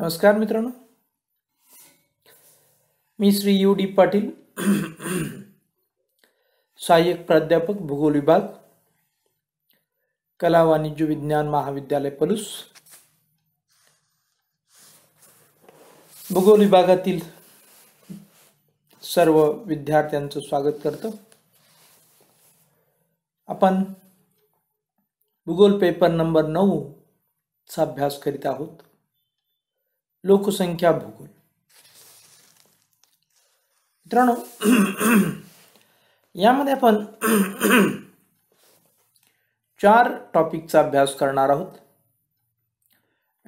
नमस्कार मित्रांनो मी श्री यू डी पाटील सहाय्यक प्राध्यापक भूगोल विभाग कला वाणिज्य विज्ञान महाविद्यालय पलूस भूगोल विभागातील सर्व विद्यार्थ्यांचं स्वागत करतो आपण भूगोल पेपर नंबर नऊ चा अभ्यास करीत आहोत लोकसंख्या भूगोल मित्रांनो यामध्ये आपण चार टॉपिकचा अभ्यास करणार आहोत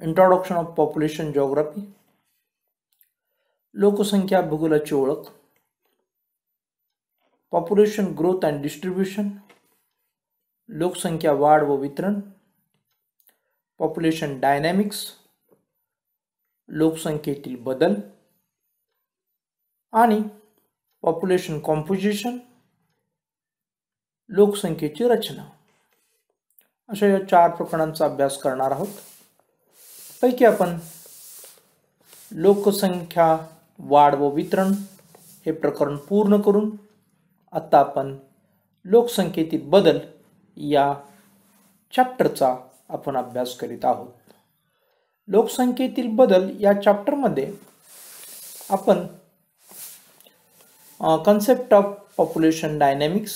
इंट्रोडक्शन ऑफ पॉप्युलेशन जॉग्राफी लोकसंख्या भूगोलाची ओळख पॉप्युलेशन ग्रोथ अँड डिस्ट्रीब्युशन लोकसंख्या वाढ व वितरण पॉप्युलेशन डायनॅमिक्स लोकसंख्येतील बदल आणि पॉप्युलेशन कॉम्पोजिशन लोकसंख्येची रचना अशा या चार प्रकरणांचा अभ्यास करणार आहोत पैकी आपण लोकसंख्या वाढ व वितरण हे प्रकरण पूर्ण करून आत्ता आपण लोकसंख्येतील बदल या चॅप्टरचा आपण अभ्यास करीत आहोत लोकसंख्येतील बदल या चॅप्टरमध्ये आपण कन्सेप्ट ऑफ पॉप्युलेशन डायनॅमिक्स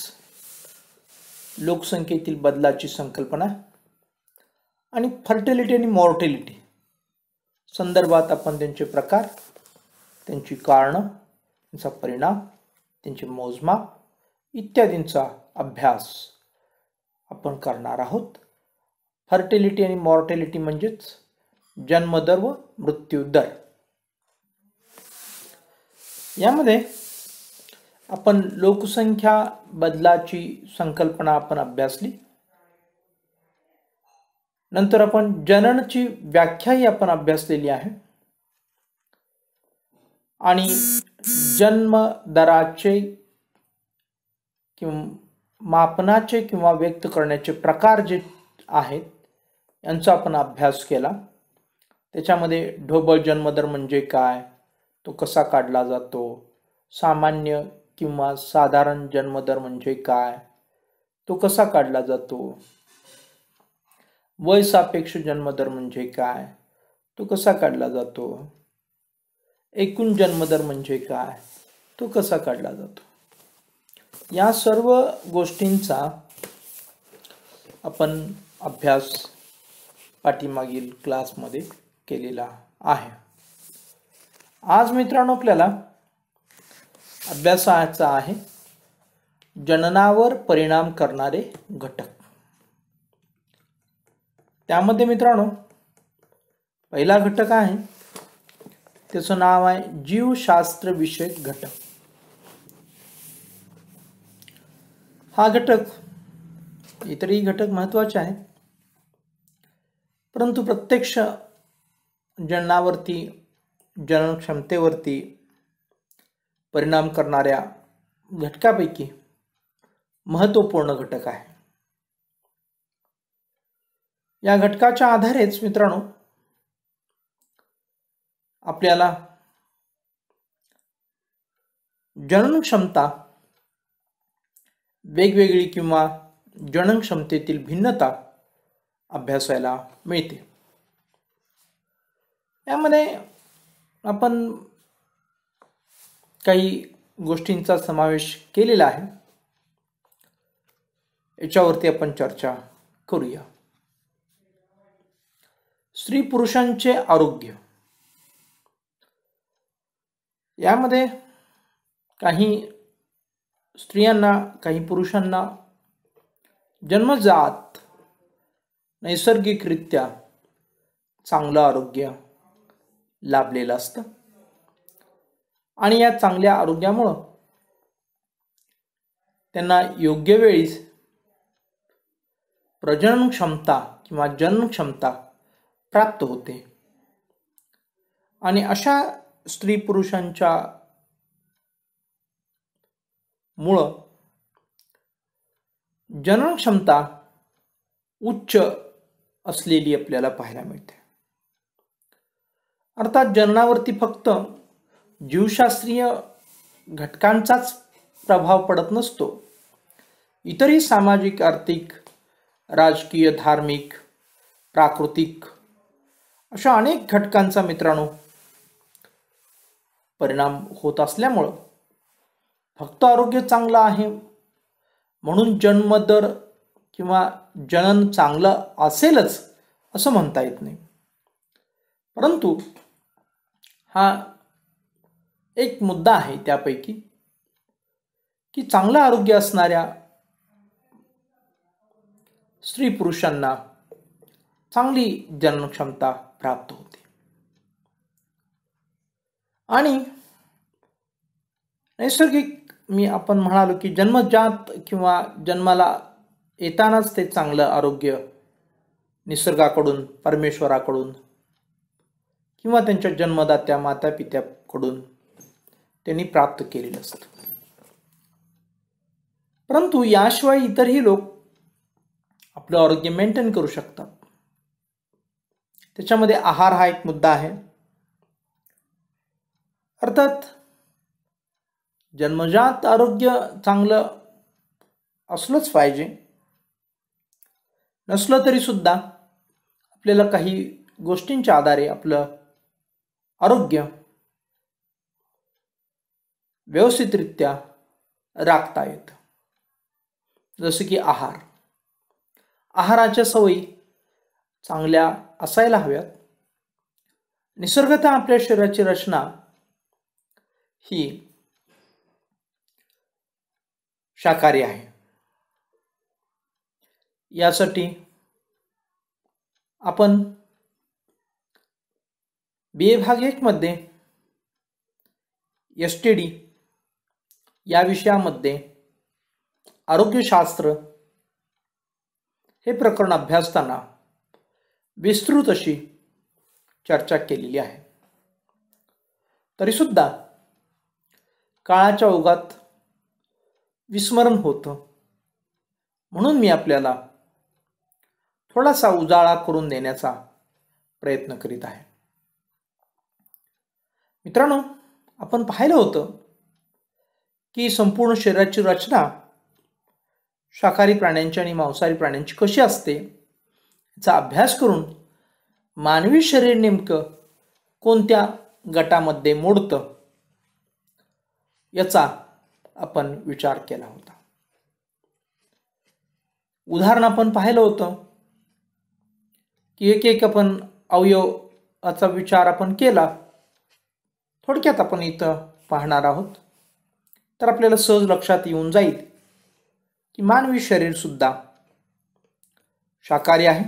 लोकसंख्येतील बदलाची संकल्पना आणि फर्टिलिटी आणि मॉर्टेलिटी संदर्भात आपण त्यांचे प्रकार त्यांची कारणं त्यांचा परिणाम त्यांचे मोजमाप इत्यादींचा अभ्यास आपण करणार आहोत फर्टिलिटी आणि मॉर्टेलिटी म्हणजेच जन्मदर व मृत्यूदर यामध्ये आपण लोकसंख्या बदलाची संकल्पना आपण अभ्यासली नंतर आपण जननची व्याख्याही आपण अभ्यासलेली आहे आणि जन्मदराचे किंवा मापनाचे किंवा व्यक्त करण्याचे प्रकार जे आहेत यांचा आपण अभ्यास केला त्याच्यामध्ये ढोबळ जन्मदर म्हणजे काय तो कसा काढला जातो सामान्य किंवा साधारण जन्मदर म्हणजे काय तो कसा काढला जातो वय सापेक्ष जन्मदर म्हणजे काय तो कसा काढला जातो एकूण जन्मदर म्हणजे काय तो कसा काढला जातो या सर्व गोष्टींचा आपण अभ्यास पाठीमागील क्लासमध्ये केलेला आहे आज मित्रांनो आपल्याला अभ्यासाचा आहे जननावर परिणाम करणारे घटक त्यामध्ये मित्रांनो पहिला घटक आहे त्याचं नाव आहे जीवशास्त्र विषयक घटक हा घटक इतरही घटक महत्त्वाचे आहेत परंतु प्रत्यक्ष जननावरती जननक्षमतेवरती परिणाम करणाऱ्या घटकापैकी महत्त्वपूर्ण घटक आहे या घटकाच्या आधारेच मित्रांनो आपल्याला जननक्षमता वेगवेगळी किंवा जननक्षमतेतील भिन्नता अभ्यासायला मिळते यामध्ये आपण काही गोष्टींचा समावेश केलेला आहे याच्यावरती आपण चर्चा करूया स्त्री पुरुषांचे आरोग्य यामध्ये काही स्त्रियांना काही पुरुषांना जन्मजात नैसर्गिकरित्या चांगलं आरोग्य लाभलेलं असतं आणि या चांगल्या आरोग्यामुळं त्यांना योग्य वेळीस प्रजनन क्षमता किंवा जन्म क्षमता प्राप्त होते आणि अशा स्त्री पुरुषांच्या मुळं जननक्षमता उच्च असलेली आपल्याला पाहायला मिळते अर्थात जननावरती फक्त जीवशास्त्रीय घटकांचाच प्रभाव पडत नसतो इतरही सामाजिक आर्थिक राजकीय धार्मिक प्राकृतिक अशा अनेक घटकांचा मित्रांनो परिणाम होत असल्यामुळं फक्त आरोग्य चांगलं आहे म्हणून जन्मदर किंवा जनन चांगलं असेलच असं म्हणता येत नाही परंतु हा एक मुद्दा आहे त्यापैकी की चांगलं आरोग्य असणाऱ्या स्त्री पुरुषांना चांगली जन्मक्षमता प्राप्त होते आणि नैसर्गिक मी आपण म्हणालो की जन्मजात किंवा जन्माला येतानाच ते चांगलं आरोग्य निसर्गाकडून परमेश्वराकडून किंवा त्यांच्या जन्मदात्या माता पित्याकडून त्यांनी प्राप्त केलेलं असतं परंतु याशिवाय इतरही लोक आपलं आरोग्य मेंटेन करू शकतात त्याच्यामध्ये आहार हा एक मुद्दा आहे अर्थात जन्मजात आरोग्य चांगलं असलंच पाहिजे नसलं सुद्धा आपल्याला काही गोष्टींच्या आधारे आपलं आरोग्य व्यवस्थितरित्या राखता येत जसं की आहार आहाराच्या सवयी चांगल्या असायला हव्यात निसर्गत आपल्या शरीराची रचना ही शाकाहारी आहे यासाठी आपण बी ए भाग एकमध्ये एस टी डी या विषयामध्ये आरोग्यशास्त्र हे प्रकरण अभ्यासताना विस्तृत अशी चर्चा केलेली आहे तरीसुद्धा काळाच्या ओघात विस्मरण होतं म्हणून मी आपल्याला थोडासा उजाळा करून देण्याचा प्रयत्न करीत आहे मित्रांनो आपण पाहिलं होतं की संपूर्ण शरीराची रचना शाकाहारी प्राण्यांची आणि मांसाहारी प्राण्यांची कशी असते याचा अभ्यास करून मानवी शरीर नेमकं कोणत्या गटामध्ये मोडतं याचा आपण विचार केला होता उदाहरण आपण पाहिलं होतं की एक एक आपण अवयवाचा विचार आपण केला थोडक्यात आपण इथं पाहणार आहोत तर आपल्याला सहज लक्षात येऊन जाईल की मानवी शरीरसुद्धा शाकाहारी आहे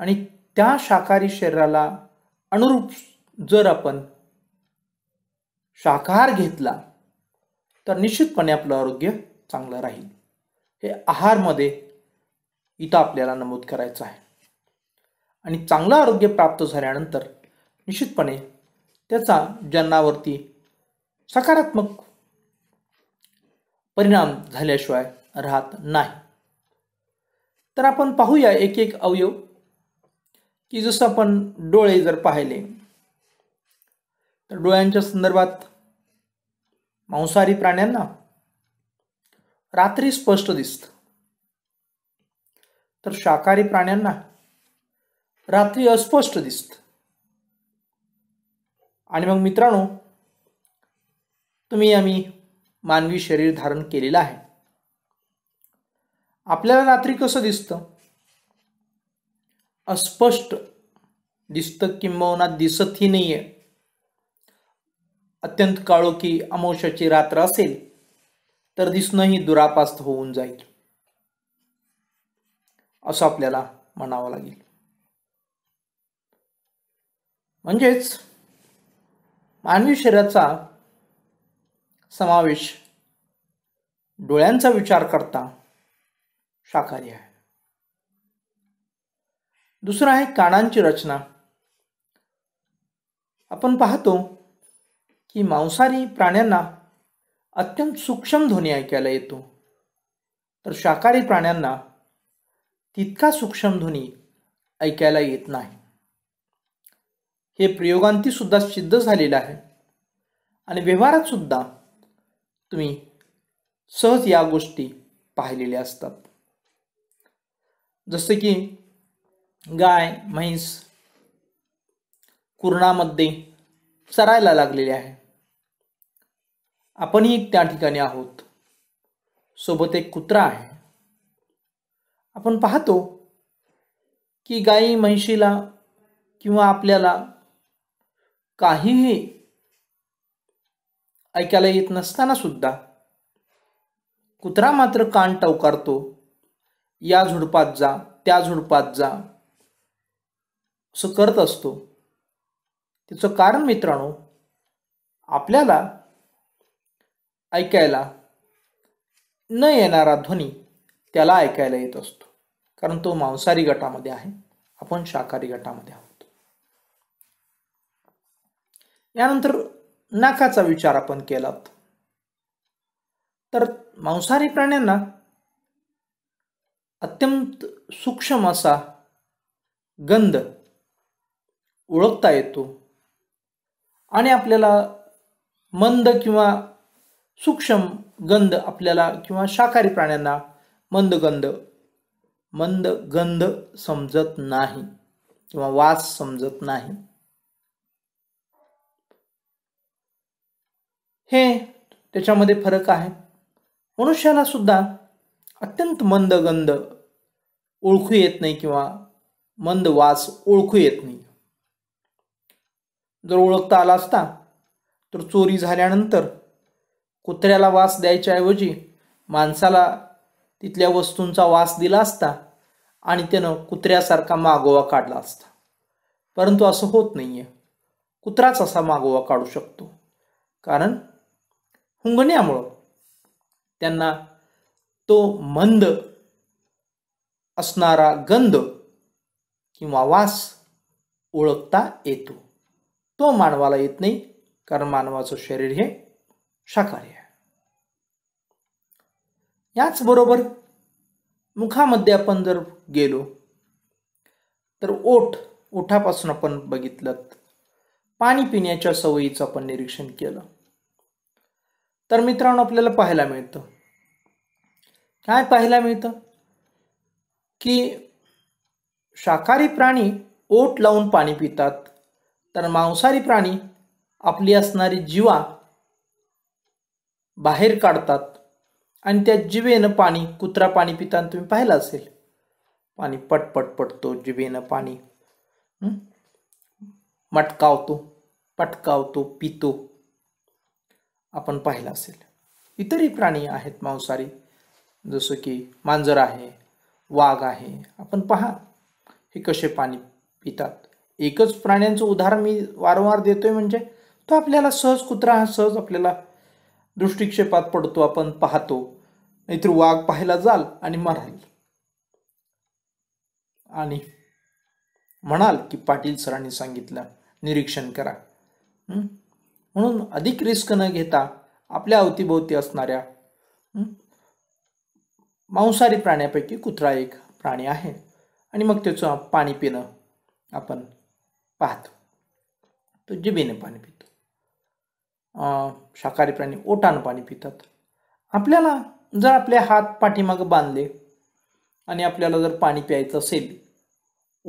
आणि त्या शाकाहारी शरीराला अनुरूप जर आपण शाकाहार घेतला तर निश्चितपणे आपलं आरोग्य चांगलं राहील हे आहारमध्ये इथं आपल्याला नमूद करायचं आहे आणि चांगलं आरोग्य प्राप्त झाल्यानंतर निश्चितपणे त्याचा जन्नावरती सकारात्मक परिणाम झाल्याशिवाय राहत नाही तर आपण पाहूया एक एक अवयव की जसं आपण डोळे जर पाहिले तर डोळ्यांच्या संदर्भात मांसाहारी प्राण्यांना रात्री स्पष्ट दिसत तर शाकाहारी प्राण्यांना रात्री अस्पष्ट दिसतं आणि मग मित्रांनो तुम्ही आम्ही मानवी शरीर धारण केलेलं आहे आपल्याला रात्री कसं दिसतं अस्पष्ट दिसतं किंबहुना दिसतही नाही आहे अत्यंत की अमोशाची रात्र असेल तर दिसणंही दुरापास्त होऊन जाईल असं आपल्याला म्हणावं लागेल म्हणजेच मानवी शरीराचा समावेश डोळ्यांचा विचार करता शाकाहारी आहे दुसरं आहे कानांची रचना आपण पाहतो की मांसाहारी प्राण्यांना अत्यंत सूक्ष्म ध्वनी ऐकायला येतो तर शाकाहारी प्राण्यांना तितका सूक्ष्म ध्वनी ऐकायला येत नाही हे प्रयोगांतीसुद्धा सिद्ध झालेलं आहे आणि सुद्धा तुम्ही सहज या गोष्टी पाहिलेल्या असतात जसं की गाय म्हैस कुरणामध्ये चरायला लागलेले आहे आपणही त्या ठिकाणी आहोत सोबत एक कुत्रा आहे आपण पाहतो की गाई म्हैशीला किंवा आपल्याला काहीही ऐकायला येत नसताना सुद्धा कुत्रा मात्र कान टवकारतो या झुडपात जा त्या झुडपात जा असं करत असतो त्याचं कारण मित्रांनो आपल्याला ऐकायला न येणारा ध्वनी त्याला ऐकायला येत असतो कारण तो मांसाहारी गटामध्ये आहे आपण शाकाहारी गटामध्ये आहोत यानंतर नाकाचा विचार आपण केलात तर मांसाहारी प्राण्यांना अत्यंत सूक्ष्म असा गंध ओळखता येतो आणि आपल्याला मंद किंवा सूक्ष्म गंध आपल्याला किंवा शाकाहारी प्राण्यांना मंद गंध मंद गंध समजत नाही किंवा वास समजत नाही हे त्याच्यामध्ये फरक आहे मनुष्याला सुद्धा अत्यंत मंद गंध ओळखू येत नाही किंवा मंद वास ओळखू येत नाही जर ओळखता आला असता तर चोरी झाल्यानंतर कुत्र्याला वास द्यायच्याऐवजी माणसाला तिथल्या वस्तूंचा वास दिला असता आणि त्यानं कुत्र्यासारखा मागोवा काढला असता परंतु असं होत नाही आहे कुत्राच असा मागोवा काढू शकतो कारण हुंगण्यामुळं त्यांना तो मंद असणारा गंध किंवा वास ओळखता येतो तो मानवाला येत नाही कारण मानवाचं शरीर हे शाकाहारी आहे याचबरोबर मुखामध्ये आपण जर गेलो तर ओठ ओठापासून आपण बघितलं पाणी पिण्याच्या सवयीचं आपण निरीक्षण केलं तर मित्रांनो आपल्याला पाहायला मिळतं काय पाहायला मिळतं की शाकाहारी प्राणी ओट लावून पाणी पितात तर मांसाहारी प्राणी आपली असणारी जीवा बाहेर काढतात आणि त्या जिवेनं पाणी कुत्रा पाणी पिताना तुम्ही पाहिलं असेल पाणी पटपट पडतो जिवेनं पाणी मटकावतो पटकावतो पितो आपण पाहिला असेल इतरही प्राणी आहेत मांसाहारी जसं की मांजर आहे वाघ आहे आपण पहा हे कसे पाणी पितात एकच प्राण्यांचं उदाहरण मी वारंवार देतोय म्हणजे तो आपल्याला सहज कुत्रा हा सहज आपल्याला दृष्टिक्षेपात पडतो आपण पाहतो नाहीतर वाघ पाहायला जाल आणि मराल आणि म्हणाल की पाटील सरांनी सांगितलं निरीक्षण करा म्हणून अधिक रिस्क न घेता आपल्या अवतीभोवती असणाऱ्या मांसाहारी प्राण्यापैकी कुत्रा एक प्राणी आहे आणि मग त्याचं पाणी पिणं आपण पाहतो तो जिबीने पाणी पितो शाकाहारी प्राणी ओटानं पाणी पितात आपल्याला जर आपले हात पाठीमागं बांधले आणि आपल्याला जर पाणी प्यायचं असेल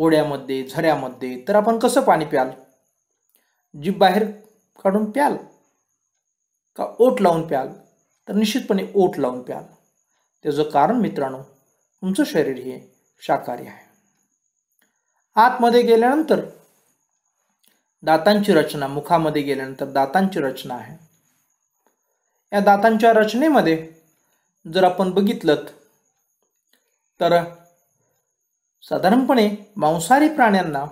ओढ्यामध्ये झऱ्यामध्ये तर आपण कसं पाणी प्याल जीभ बाहेर काढून प्याल का ओट लावून प्याल तर निश्चितपणे ओट लावून प्याल त्याचं कारण मित्रांनो तुमचं शरीर हे शाकाहारी आहे आतमध्ये गेल्यानंतर दातांची रचना मुखामध्ये गेल्यानंतर दातांची रचना आहे या दातांच्या रचनेमध्ये जर आपण बघितलं तर साधारणपणे मांसाहारी प्राण्यांना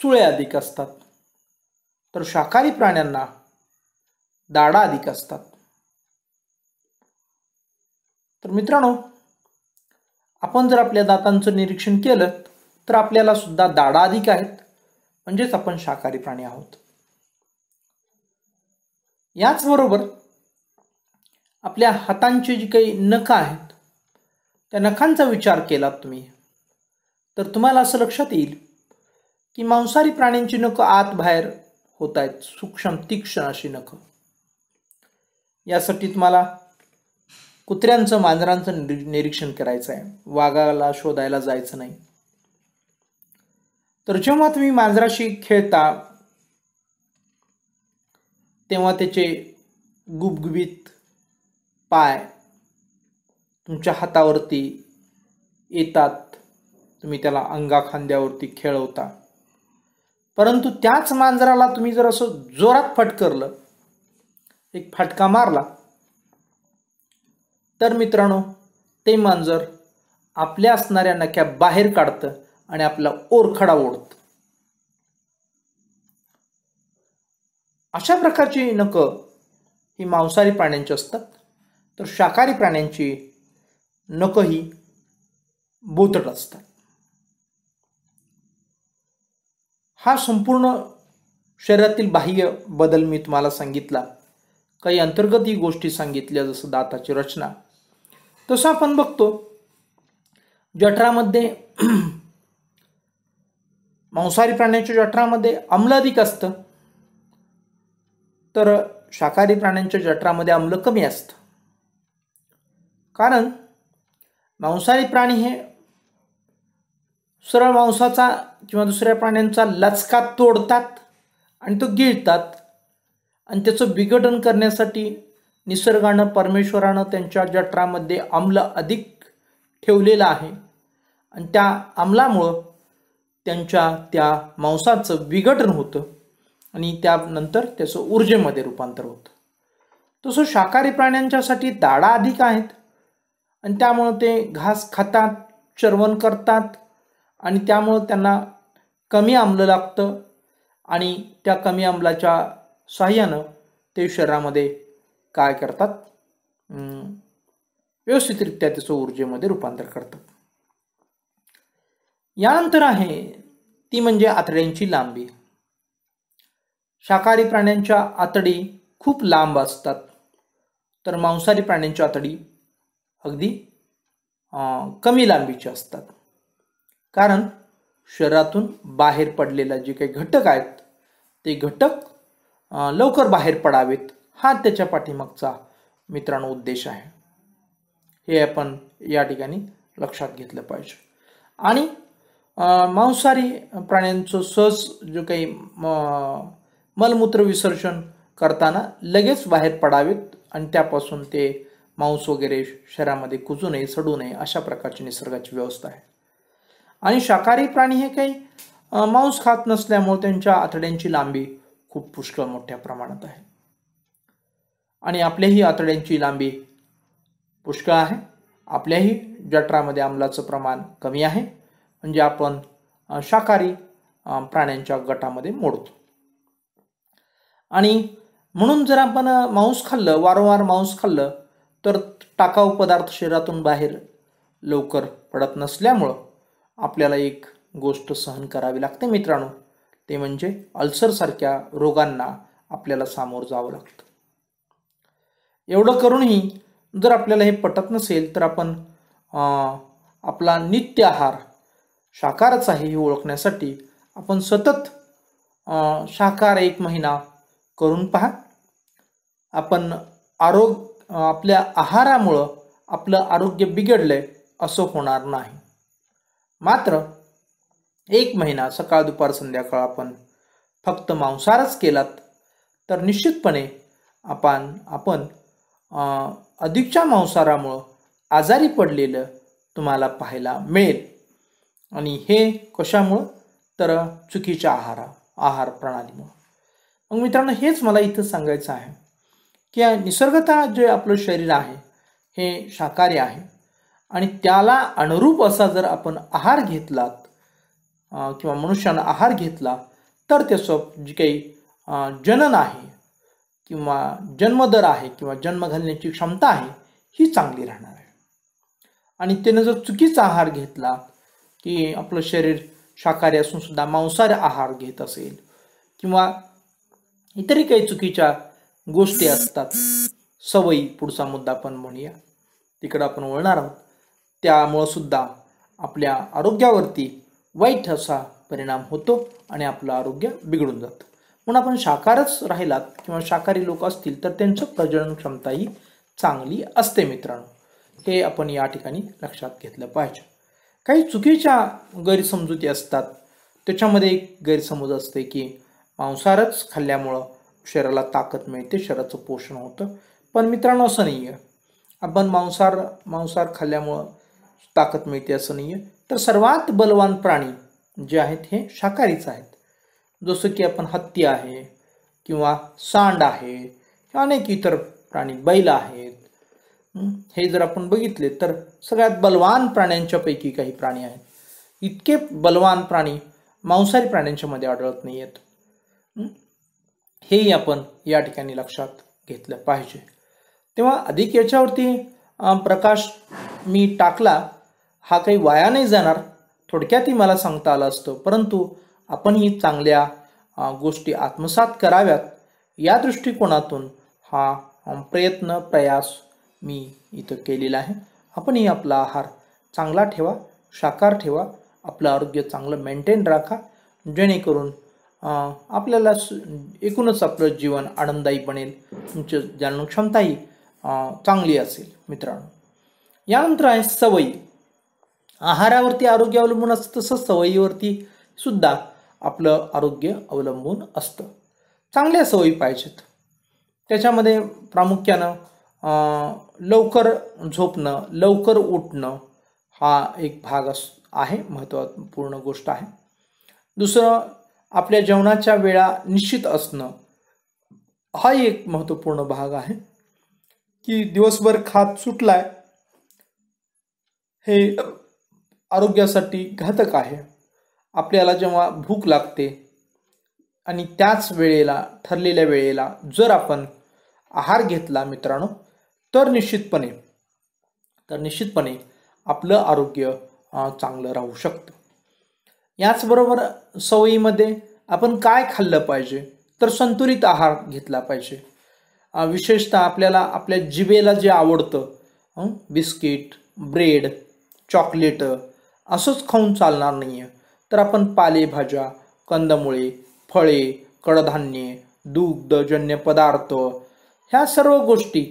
सुळे अधिक असतात तर शाकाहारी प्राण्यांना दाडा अधिक असतात तर मित्रांनो आपण जर आपल्या दातांचं निरीक्षण केलं तर आपल्याला सुद्धा दाडा अधिक आहेत म्हणजेच आपण शाकाहारी प्राणी आहोत याचबरोबर आपल्या हातांचे जी काही नख आहेत त्या नखांचा विचार केलात तुम्ही तर तुम्हाला असं लक्षात येईल की मांसाहारी प्राण्यांची नख आत बाहेर होत आहेत सूक्ष्म तीक्ष्ण अशी नख यासाठी तुम्हाला कुत्र्यांचं मांजरांचं निरीक्षण करायचं आहे वाघाला शोधायला जायचं नाही तर जेव्हा तुम्ही मांजराशी खेळता तेव्हा त्याचे गुबगुबीत पाय तुमच्या हातावरती येतात तुम्ही त्याला अंगा खांद्यावरती खेळवता परंतु त्याच मांजराला तुम्ही जर असं जोरात फटकरलं एक फटका मारला तर मित्रांनो ते मांजर आपल्या असणाऱ्या नक्या बाहेर काढतं आणि आपला ओरखडा ओढत अशा प्रकारची नकं ही मांसाहारी प्राण्यांची असतात तर शाकाहारी प्राण्यांची नकं ही बोतट असतात हा संपूर्ण शरीरातील बाह्य बदल मी तुम्हाला सांगितला काही अंतर्गतही गोष्टी सांगितल्या जसं दाताची रचना तसं आपण बघतो जठरामध्ये मांसाहारी प्राण्यांच्या जठरामध्ये आम्ल अधिक असतं तर शाकाहारी प्राण्यांच्या जठरामध्ये आम्ल कमी असतं कारण मांसाहारी प्राणी हे सरळ मांसाचा किंवा दुसऱ्या प्राण्यांचा लचका तोडतात आणि तो गिळतात आणि त्याचं विघटन करण्यासाठी निसर्गानं परमेश्वरानं त्यांच्या जठरामध्ये आम्ल अधिक ठेवलेलं आहे आणि त्या आम्लामुळं त्यांच्या त्या मांसाचं विघटन होतं आणि त्यानंतर त्याचं ऊर्जेमध्ये रूपांतर होतं तसं शाकाहारी प्राण्यांच्यासाठी दाडा अधिक आहेत आणि त्यामुळं ते घास खातात चरवण करतात आणि त्यामुळं त्यांना कमी आम्ल लागतं आणि त्या कमी आम्लाच्या सहाय्यानं ते शरीरामध्ये काय करतात व्यवस्थितरित्या त्याचं ऊर्जेमध्ये रूपांतर करतात यानंतर आहे ती म्हणजे आतड्यांची लांबी शाकाहारी प्राण्यांच्या आतडी खूप लांब असतात तर मांसाहारी प्राण्यांच्या आतडी अगदी कमी लांबीच्या असतात कारण शरीरातून बाहेर पडलेला जे काही घटक आहेत ते घटक लवकर बाहेर पडावेत हा त्याच्या पाठीमागचा मित्रांनो उद्देश आहे हे आपण या ठिकाणी लक्षात घेतलं पाहिजे आणि मांसाहारी प्राण्यांचं सहज जो काही मलमूत्र विसर्जन करताना लगेच बाहेर पडावेत आणि त्यापासून ते मांस वगैरे शहरामध्ये कुजू नये सडू नये अशा प्रकारची निसर्गाची व्यवस्था आहे आणि शाकाहारी प्राणी हे काही मांस खात नसल्यामुळे त्यांच्या आतड्यांची लांबी खूप पुष्कळ मोठ्या प्रमाणात आहे आणि आपल्याही आतड्यांची लांबी पुष्कळ आहे आपल्याही जठरामध्ये अंमलाचं प्रमाण कमी आहे म्हणजे आपण शाकाहारी प्राण्यांच्या गटामध्ये मोडतो आणि म्हणून जर आपण मांस खाल्लं वारंवार मांस खाल्लं तर टाकाऊ पदार्थ शरीरातून बाहेर लवकर पडत नसल्यामुळं आपल्याला एक गोष्ट सहन करावी लागते मित्रांनो ते म्हणजे अल्सरसारख्या रोगांना आपल्याला सामोरं जावं लागतं एवढं करूनही जर आपल्याला हे पटत नसेल तर आपण आपला नित्य आहार शाकाहारच आहे हे ओळखण्यासाठी आपण सतत शाकाहार एक महिना करून पहा आपण आरोग्य आपल्या आहारामुळं आपलं आरोग्य बिघडलंय असं होणार नाही मात्र एक महिना सकाळ दुपार संध्याकाळ आपण फक्त मांसाहारच केलात तर निश्चितपणे आपण आपण अधिकच्या मांसाहारामुळं आजारी पडलेलं तुम्हाला पाहायला मिळेल आणि हे कशामुळं तर चुकीच्या आहारा आहार प्रणालीमुळं मग मित्रांनो हेच मला इथं सांगायचं आहे की निसर्गतः जे आपलं शरीर आहे हे शाकाहारी आहे आणि त्याला अनुरूप असा जर आपण आहार घेतलात किंवा मनुष्यानं आहार घेतला तर ते स्व जे काही जनन आहे किंवा जन्मदर आहे किंवा जन्म घालण्याची क्षमता आहे ही चांगली राहणार आहे आणि त्यानं जर चुकीचा आहार घेतला की आपलं शरीर शाकाहारी असून सुद्धा मांसाहारी आहार घेत असेल किंवा इतरही काही चुकीच्या गोष्टी असतात सवयी पुढचा मुद्दा आपण म्हणूया तिकडं आपण वळणार आहोत त्यामुळं सुद्धा आपल्या आरोग्यावरती वाईट असा परिणाम होतो आणि आपलं आरोग्य बिघडून जातं म्हणून आपण शाकारच राहिलात किंवा शाकाहारी लोक असतील तर त्यांचं प्रजनन क्षमता ही चांगली असते मित्रांनो हे आपण या ठिकाणी लक्षात घेतलं पाहिजे काही चुकीच्या गैरसमजुती असतात त्याच्यामध्ये एक गैरसमज असते की मांसाहारच खाल्ल्यामुळं शरीराला ताकद मिळते शरीराचं पोषण होतं पण मित्रांनो असं नाही आहे आपण मांसाहार मांसाहार खाल्ल्यामुळं ताकद मिळते असं नाही आहे तर सर्वात बलवान प्राणी जे आहेत हे शाकाहारीच आहेत जसं की आपण हत्ती आहे किंवा सांड आहे किंवा अनेक इतर प्राणी बैल आहेत हे जर आपण बघितले तर सगळ्यात बलवान प्राण्यांच्यापैकी काही प्राणी आहेत इतके बलवान प्राणी मांसाहारी प्राण्यांच्या मध्ये आढळत नाही आहेत हेही आपण या ठिकाणी लक्षात घेतलं पाहिजे तेव्हा अधिक याच्यावरती प्रकाश मी टाकला हा काही वाया नाही जाणार थोडक्यातही मला सांगता आलं असतं परंतु आपण ही चांगल्या गोष्टी आत्मसात कराव्यात या दृष्टिकोनातून हा प्रयत्न प्रयास मी इथं केलेला आहे आपणही आपला आहार चांगला ठेवा साकार ठेवा आपलं आरोग्य चांगलं मेंटेन राखा जेणेकरून आपल्याला एकूणच आपलं जीवन आनंदायी बनेल तुमची जाणून क्षमताही चांगली असेल मित्रांनो यानंतर आहे सवयी आहारावरती आरोग्य अवलंबून असतं तसं सवयीवरती सुद्धा आपलं आरोग्य अवलंबून असतं चांगल्या सवयी पाहिजेत त्याच्यामध्ये प्रामुख्यानं लवकर झोपणं लवकर उठणं हा एक भाग अस आहे महत्त्वपूर्ण गोष्ट आहे दुसरं आपल्या जेवणाच्या वेळा निश्चित असणं हा एक महत्त्वपूर्ण भाग आहे की दिवसभर खात सुटलाय हे आरोग्यासाठी घातक आहे आपल्याला जेव्हा भूक लागते आणि त्याच वेळेला ठरलेल्या वेळेला जर आपण आहार घेतला मित्रांनो तर निश्चितपणे तर निश्चितपणे आपलं आरोग्य चांगलं राहू शकतं याचबरोबर सवयीमध्ये आपण काय खाल्लं पाहिजे तर संतुलित आहार घेतला पाहिजे विशेषतः आपल्याला आपल्या जिबेला जे आवडतं बिस्किट ब्रेड चॉकलेट असंच खाऊन चालणार नाही आहे तर आपण पालेभाज्या कंदमुळे फळे कडधान्ये दुग्धजन्य पदार्थ ह्या सर्व गोष्टी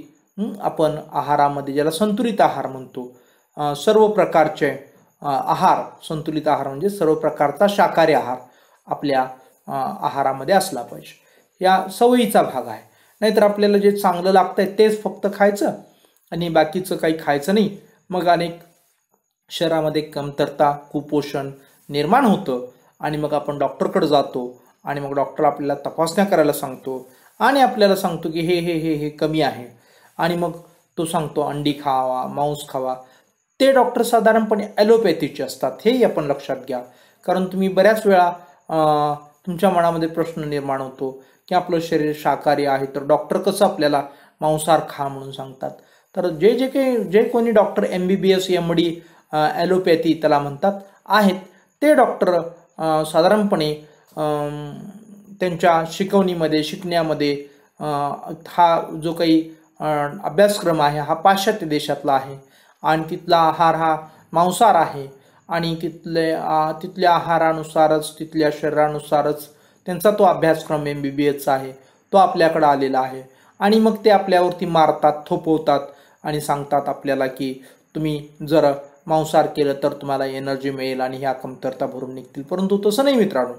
आपण आहारामध्ये ज्याला संतुलित आहार म्हणतो सर्व प्रकारचे आहार संतुलित आहार म्हणजे सर्व प्रकारचा शाकाहारी आहार आपल्या आहारामध्ये असला पाहिजे या सवयीचा भाग आहे नाहीतर आपल्याला जे चांगलं लागतं आहे तेच फक्त खायचं आणि बाकीचं काही खायचं नाही मग अनेक शरीरामध्ये कमतरता कुपोषण निर्माण होतं आणि मग आपण डॉक्टरकडे जातो आणि मग डॉक्टर आपल्याला तपासण्या करायला सांगतो आणि आपल्याला सांगतो की हे हे हे हे कमी आहे आणि मग तो सांगतो अंडी खावा मांस खावा ते डॉक्टर साधारणपणे ॲलोपॅथीचे असतात हेही आपण लक्षात घ्या कारण तुम्ही बऱ्याच वेळा तुमच्या मनामध्ये प्रश्न निर्माण होतो की आपलं शरीर शाकाहारी आहे तर डॉक्टर कसं आपल्याला मांसाहार खा म्हणून सांगतात तर जे जे काही जे कोणी doctor M B B S M D allopathy त्याला म्हणतात आहेत ते डॉक्टर साधारणपणे त्यांच्या शिकवणीमध्ये शिकण्यामध्ये हा जो काही अभ्यासक्रम आहे हा पाश्चात्य देशातला आहे आणि तिथला आहार हा मांसाहार आहे आणि तिथले तिथल्या आहारानुसारच तिथल्या शरीरानुसारच त्यांचा तो अभ्यासक्रम एम बी बी एसचा आहे तो आपल्याकडं आलेला आहे आणि मग ते आपल्यावरती मारतात थोपवतात आणि सांगतात आपल्याला की तुम्ही जर मांसाहार केलं तर तुम्हाला एनर्जी मिळेल आणि ह्या कमतरता भरून निघतील परंतु तसं नाही मित्रांनो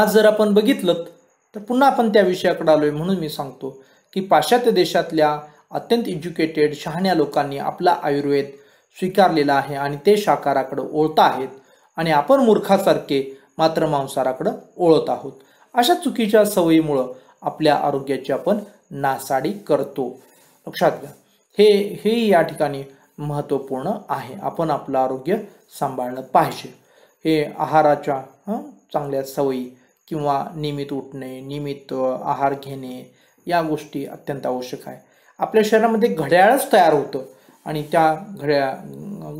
आज जर आपण बघितलं तर पुन्हा आपण त्या विषयाकडे आलो आहे म्हणून मी सांगतो की पाश्चात्य देशातल्या अत्यंत एज्युकेटेड शहाण्या लोकांनी आपला आयुर्वेद स्वीकारलेला आहे आणि ते शाकाराकडे ओळता आहेत आणि आपण मूर्खासारखे मात्र मांसाहाराकडं ओळत आहोत अशा चुकीच्या सवयीमुळं आपल्या आरोग्याची आपण नासाडी करतो लक्षात घ्या हे हे या ठिकाणी महत्त्वपूर्ण आहे आपण आपलं आरोग्य सांभाळणं पाहिजे हे आहाराच्या चांगल्या सवयी किंवा नियमित उठणे नियमित आहार घेणे या गोष्टी अत्यंत आवश्यक आहे आपल्या शरीरामध्ये घड्याळच तयार होतं आणि त्या घड्या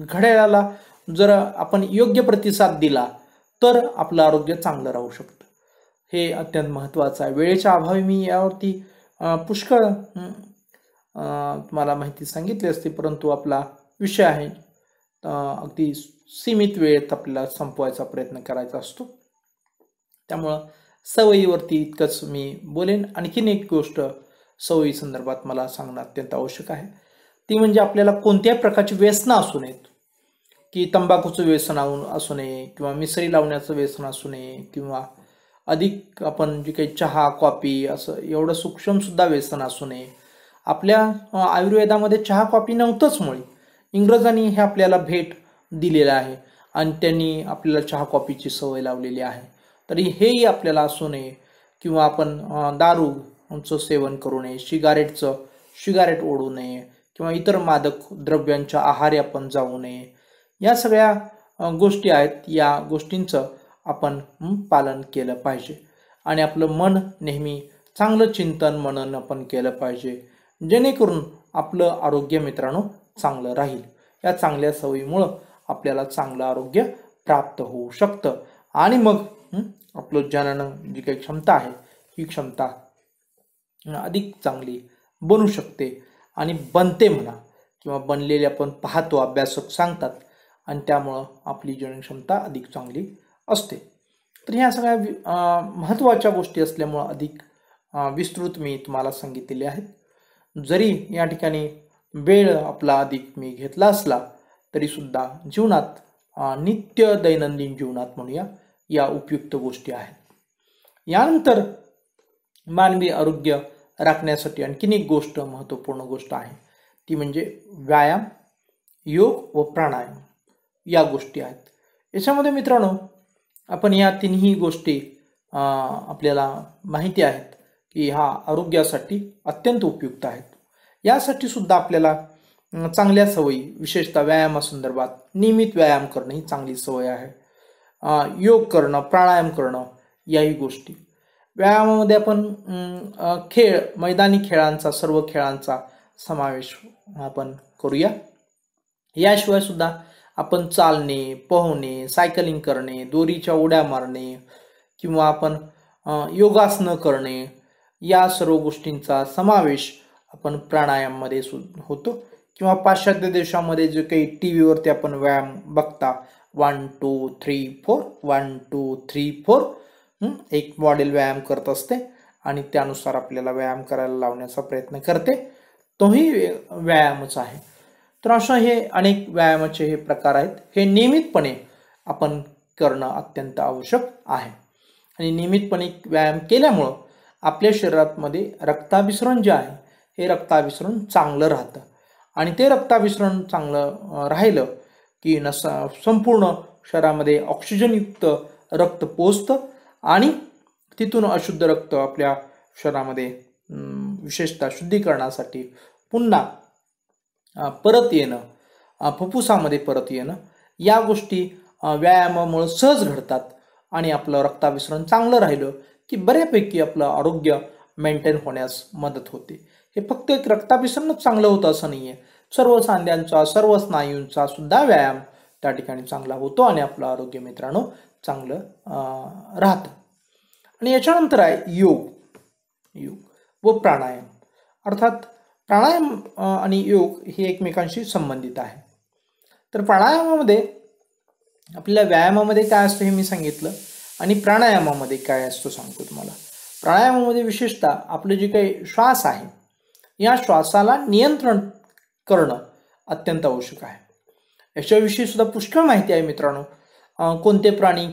घड्याळाला जर आपण योग्य प्रतिसाद दिला तर आपलं आरोग्य चांगलं राहू शकतं हे अत्यंत महत्त्वाचं आहे वेळेच्या अभावी मी यावरती पुष्कळ तुम्हाला माहिती सांगितली असते परंतु आपला विषय आहे अगदी सीमित वेळेत आपल्याला संपवायचा प्रयत्न करायचा असतो त्यामुळं सवयीवरती इतकंच मी बोलेन आणखीन एक गोष्ट सवयी संदर्भात मला सांगणं अत्यंत आवश्यक आहे ती म्हणजे आपल्याला कोणत्याही प्रकारची व्यसना असू नयेत की तंबाखूचं व्यसन असू नये किंवा मिसरी लावण्याचं व्यसन असू नये किंवा अधिक आपण जे काही चहा कॉपी असं एवढं सूक्ष्मसुद्धा व्यसन असू नये आपल्या आयुर्वेदामध्ये चहा कॉपी नव्हतंच मुळे इंग्रजांनी हे आपल्याला भेट दिलेलं आहे आणि त्यांनी आपल्याला चहा कॉपीची सवय लावलेली आहे तरी हेही आपल्याला असू नये किंवा आपण दारूचं सेवन करू नये शिगारेटचं शिगारेट ओढू नये किंवा इतर मादक द्रव्यांच्या आहारी आपण जाऊ नये या सगळ्या गोष्टी आहेत या गोष्टींचं आपण पालन केलं पाहिजे आणि आपलं मन नेहमी चांगलं चिंतन मनन आपण केलं पाहिजे जेणेकरून आपलं आरोग्य मित्रांनो चांगलं राहील या चांगल्या सवयीमुळं आपल्याला चांगलं आरोग्य प्राप्त होऊ शकतं आणि मग आपलं जनन जी काही क्षमता आहे ही क्षमता अधिक चांगली बनू शकते आणि बनते म्हणा किंवा बनलेले आपण पाहतो अभ्यासक सांगतात आणि त्यामुळं आपली जीवनक्षमता अधिक चांगली असते तर ह्या सगळ्या महत्त्वाच्या गोष्टी असल्यामुळं अधिक विस्तृत मी तुम्हाला सांगितलेले आहेत जरी या ठिकाणी वेळ आपला अधिक मी घेतला असला तरीसुद्धा जीवनात नित्य दैनंदिन जीवनात म्हणूया या उपयुक्त गोष्टी आहेत यानंतर मानवी आरोग्य राखण्यासाठी आणखीन एक गोष्ट महत्त्वपूर्ण गोष्ट आहे ती म्हणजे व्यायाम योग व प्राणायाम या गोष्टी आहेत याच्यामध्ये मित्रांनो आपण या तिन्ही गोष्टी आपल्याला माहिती आहेत की हा आरोग्यासाठी अत्यंत उपयुक्त आहेत यासाठी सुद्धा आपल्याला चांगल्या सवयी विशेषतः व्यायामासंदर्भात नियमित व्यायाम करणं ही चांगली सवय आहे योग करणं प्राणायाम करणं याही गोष्टी व्यायामामध्ये आपण खेळ मैदानी खेळांचा सर्व खेळांचा समावेश आपण करूया याशिवाय सुद्धा आपण चालणे पोहणे सायकलिंग करणे दोरीच्या उड्या मारणे किंवा आपण योगासनं करणे या सर्व गोष्टींचा समावेश आपण प्राणायाममध्ये सु होतो किंवा पाश्चात्य देशामध्ये जे काही टी व्हीवरती आपण व्यायाम बघता one two three four one two three four एक मॉडेल व्यायाम करत असते आणि त्यानुसार आपल्याला व्यायाम करायला लावण्याचा प्रयत्न करते तोही व्यायामच आहे तर अशा हे अनेक व्यायामाचे हे प्रकार आहेत हे नियमितपणे आपण करणं अत्यंत आवश्यक आहे आणि नियमितपणे व्यायाम केल्यामुळं आपल्या शरीरामध्ये रक्ताभिसरण जे आहे हे रक्ताभिसरण चांगलं राहतं आणि ते रक्ताभिसरण चांगलं राहिलं की नसा संपूर्ण शरीरामध्ये ऑक्सिजनयुक्त रक्त पोचतं आणि तिथून अशुद्ध रक्त आपल्या शरीरामध्ये विशेषतः शुद्धीकरणासाठी पुन्हा परत येणं फुफ्फुसामध्ये परत येणं या गोष्टी व्यायामामुळं सहज घडतात आणि आपलं रक्ताभिसरण चांगलं राहिलं की बऱ्यापैकी आपलं आरोग्य मेंटेन होण्यास मदत होते हे फक्त एक रक्ताभिसरणच चांगलं होतं असं नाही आहे सर्व सांध्यांचा सर्व स्नायूंचा सुद्धा व्यायाम त्या ठिकाणी चांगला होतो आणि आपलं आरोग्य मित्रांनो चांगलं राहतं आणि याच्यानंतर आहे योग योग व प्राणायाम अर्थात प्राणायाम आणि योग हे एकमेकांशी संबंधित आहे तर प्राणायामामध्ये आपल्याला व्यायामामध्ये काय असतं हे मी सांगितलं आणि प्राणायामामध्ये काय असतो सांगतो तुम्हाला प्राणायामामध्ये विशेषतः आपलं जे काही श्वास आहे या श्वासाला नियंत्रण करणं अत्यंत आवश्यक आहे याच्याविषयी सुद्धा पुष्कळ माहिती आहे मित्रांनो कोणते प्राणी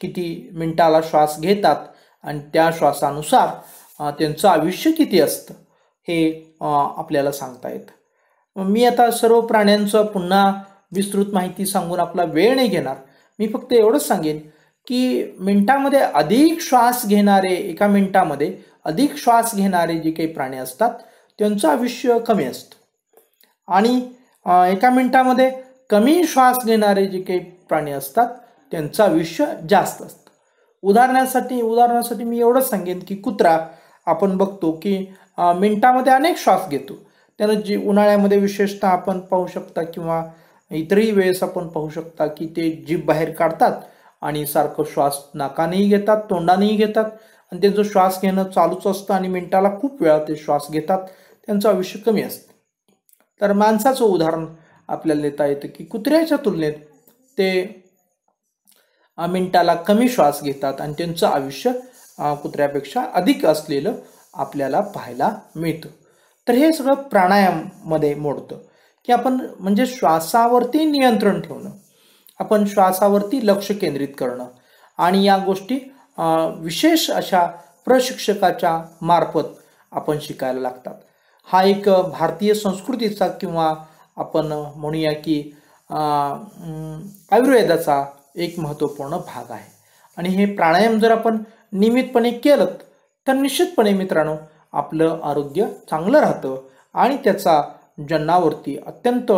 किती मिनटाला श्वास घेतात आणि त्या श्वासानुसार त्यांचं आयुष्य किती असतं हे आपल्याला सांगता येत मी आता सर्व प्राण्यांचं पुन्हा विस्तृत माहिती सांगून आपला वेळ नाही घेणार मी फक्त एवढंच सांगेन की मिनटामध्ये अधिक श्वास घेणारे एका मिनटामध्ये अधिक श्वास घेणारे जे काही प्राणी असतात त्यांचं आयुष्य कमी असतं आणि एका मिनटामध्ये कमी श्वास घेणारे जे काही प्राणी असतात त्यांचं आयुष्य जास्त असतं उदाहरणासाठी उदाहरणासाठी मी एवढंच सांगेन की कुत्रा आपण बघतो की मिनटामध्ये अनेक श्वास घेतो त्यानं जी उन्हाळ्यामध्ये विशेषतः आपण पाहू शकता किंवा इतरही वेळेस आपण पाहू शकता की ते जीभ बाहेर काढतात आणि सारखं श्वास नाकानेही घेतात तोंडानेही घेतात आणि ते जो श्वास घेणं चालूच असतं आणि मिनटाला खूप वेळा ते श्वास घेतात त्यांचं आयुष्य कमी असतं तर माणसाचं उदाहरण आपल्याला देता येतं की कुत्र्याच्या तुलनेत ते मिनटाला कमी श्वास घेतात आणि त्यांचं आयुष्य कुत्र्यापेक्षा अधिक असलेलं आपल्याला पाहायला मिळतं तर हे सगळं प्राणायाममध्ये मोडतं की आपण म्हणजे श्वासावरती नियंत्रण ठेवणं आपण श्वासावरती लक्ष केंद्रित करणं आणि या गोष्टी विशेष अशा प्रशिक्षकाच्या मार्फत आपण शिकायला लागतात हा एक भारतीय संस्कृतीचा किंवा आपण म्हणूया की आयुर्वेदाचा एक महत्त्वपूर्ण भाग आहे आणि हे प्राणायाम जर आपण नियमितपणे केलं तर निश्चितपणे मित्रांनो आपलं आरोग्य चांगलं राहतं आणि त्याचा जन्नावरती अत्यंत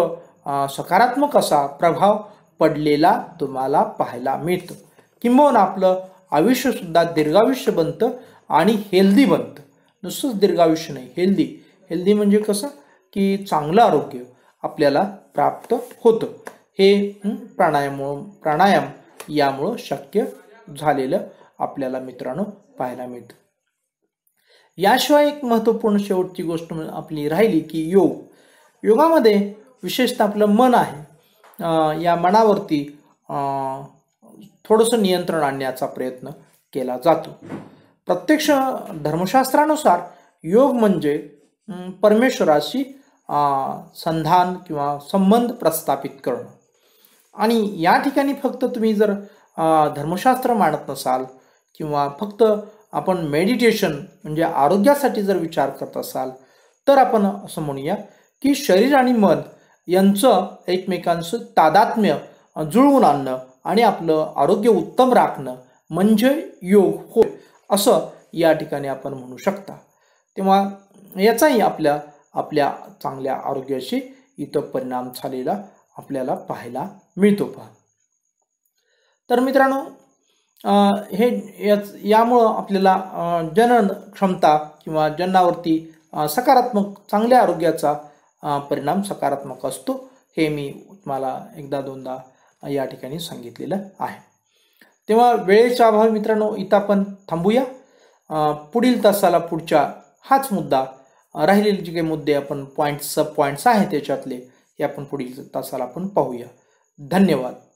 सकारात्मक असा प्रभाव पडलेला तुम्हाला पाहायला मिळतो किंबहुना आपलं आयुष्यसुद्धा दीर्घायुष्य बनतं आणि हेल्दी बनतं नुसतंच दीर्घायुष्य नाही हेल्दी हेल्दी म्हणजे कसं की चांगलं आरोग्य आपल्याला प्राप्त होतं हे प्राणायाम प्राणायाम यामुळं शक्य झालेलं आपल्याला मित्रांनो पाहायला मिळतं याशिवाय एक महत्त्वपूर्ण शेवटची गोष्ट आपली राहिली की योग योगामध्ये विशेषतः आपलं मन आहे या मनावरती थोडंसं नियंत्रण आणण्याचा प्रयत्न केला जातो प्रत्यक्ष धर्मशास्त्रानुसार योग म्हणजे परमेश्वराशी संधान किंवा संबंध प्रस्थापित करणं आणि या ठिकाणी फक्त तुम्ही जर धर्मशास्त्र मांडत नसाल किंवा फक्त आपण मेडिटेशन म्हणजे आरोग्यासाठी जर विचार करत असाल तर आपण असं म्हणूया की शरीर आणि मन यांचं एकमेकांचं तादात्म्य जुळवून आणणं आणि आपलं आरोग्य उत्तम राखणं म्हणजे योग होय असं या ठिकाणी आपण म्हणू शकता तेव्हा याचाही आपल्या आपल्या चांगल्या आरोग्याशी इथं परिणाम झालेला आपल्याला पाहायला मिळतो पहा तर मित्रांनो हे याच यामुळं आपल्याला जनन क्षमता किंवा जन्नावरती सकारात्मक चांगल्या आरोग्याचा परिणाम सकारात्मक असतो हे मी तुम्हाला एकदा दोनदा या ठिकाणी सांगितलेलं आहे तेव्हा वेळेच्या अभावी मित्रांनो इथं आपण थांबूया पुढील तासाला पुढच्या हाच मुद्दा राहिलेले जे काही मुद्दे आपण पॉईंट्स सब पॉईंट्स आहेत त्याच्यातले हे आपण पुढील तासाला आपण पाहूया धन्यवाद